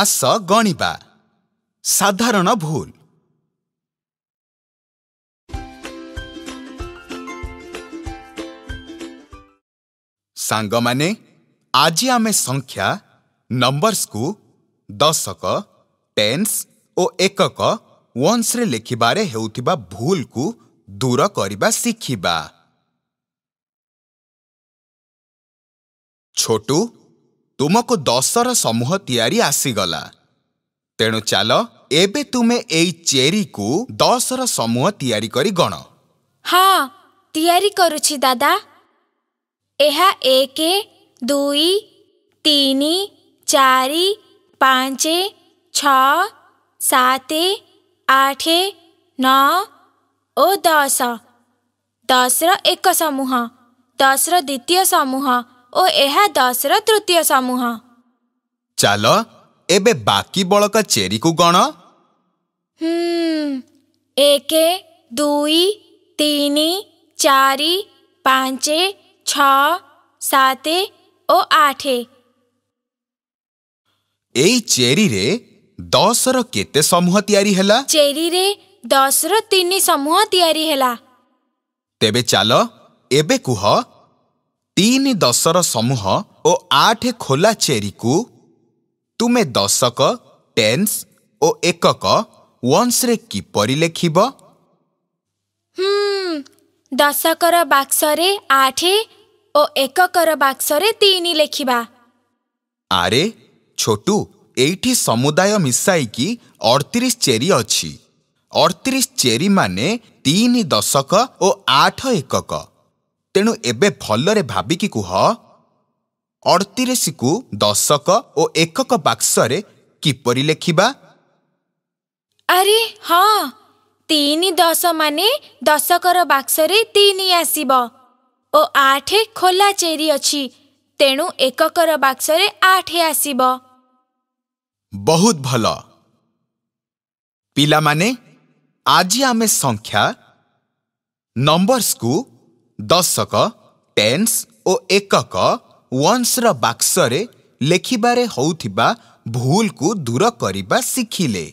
आस गण साधारण भूल सांग आज आम संख्या नंबर्स को दशक टेन्स और एकक वंस लिखे हो भूल को दूर करने शिखा छोटू ତୁମକୁ ଦଶର ସମୂହ ତିଆରି ଆସିଗଲା ତେଣୁ ଚାଲ ଏବେ ତୁମେ ଏଇ ଚେରିକୁ ଦଶର ସମୂହ ତିଆରି କରି ଗଣ ହଁ ତିଆରି କରୁଛି ଦାଦା ଏହା ଏକ ଦୁଇ ତିନି ଚାରି ପାଞ୍ଚ ଛଅ ସାତ ଆଠ ନଅ ଓ ଦଶ ଦଶର ଏକ ସମୂହ ଦଶର ଦ୍ୱିତୀୟ ସମୂହ ଓ ଏହା ଦଶର ତୃତୀୟ ସମୂହ ଚାଲ ଏବେ ବାକି ବଳକା ଚେରିକୁ ଗଣ ଏକ ଦୁଇ ତିନି ଚାରି ପାଞ୍ଚ ଛଅ ସାତ ଓ ଆଠ ଏଇ ଚେରିରେ ଦଶର କେତେ ସମୂହ ତିଆରି ହେଲା ଚେରିରେ ଦଶର ତିନି ସମୂହ ତିଆରି ହେଲା ତେବେ ଚାଲ ଏବେ କୁହ ତିନି ଦଶର ସମୂହ ଓ ଆଠ ଖୋଲା ଚେରିକୁ ତୁମେ ଦଶକ ଟେନ୍ସ ଓ ଏକକ ୱନ୍ସରେ କିପରି ଲେଖିବ ଦଶକର ବାକ୍ସରେ ଆଠ ଓ ଏକକର ବାକ୍ସରେ ତିନି ଲେଖିବା ଆରେ ଛୋଟୁ ଏଇଠି ସମୁଦାୟ ମିଶାଇକି ଅଡ଼ତିରିଶ ଚେରି ଅଛି ଅଡ଼ତିରିଶ ଚେରି ମାନେ ତିନି ଦଶକ ଓ ଆଠ ଏକକ ତେଣୁ ଏବେ ଭଲରେ ଭାବିକି କୁହ ଅଡ଼ତିରିଶକୁ ଦଶକ ଓ ଏକକ ବାକ୍ସରେ କିପରି ଲେଖିବା ଆରେ ହଁ ତିନି ଦଶ ମାନେ ଦଶକର ବାକ୍ସରେ ତିନି ଆସିବ ଓ ଆଠ ଖୋଲା ଚେରି ଅଛି ତେଣୁ ଏକକର ବାକ୍ସରେ ଆଠ ଆସିବ ବହୁତ ଭଲ ପିଲାମାନେ ଆଜି ଆମେ ସଂଖ୍ୟା ନମ୍ବର୍ସକୁ ଦଶକ ଟେନ୍ସ ଓ ଏକକ ୱନ୍ସର ବାକ୍ସରେ ଲେଖିବାରେ ହେଉଥିବା ଭୁଲକୁ ଦୂର କରିବା ଶିଖିଲେ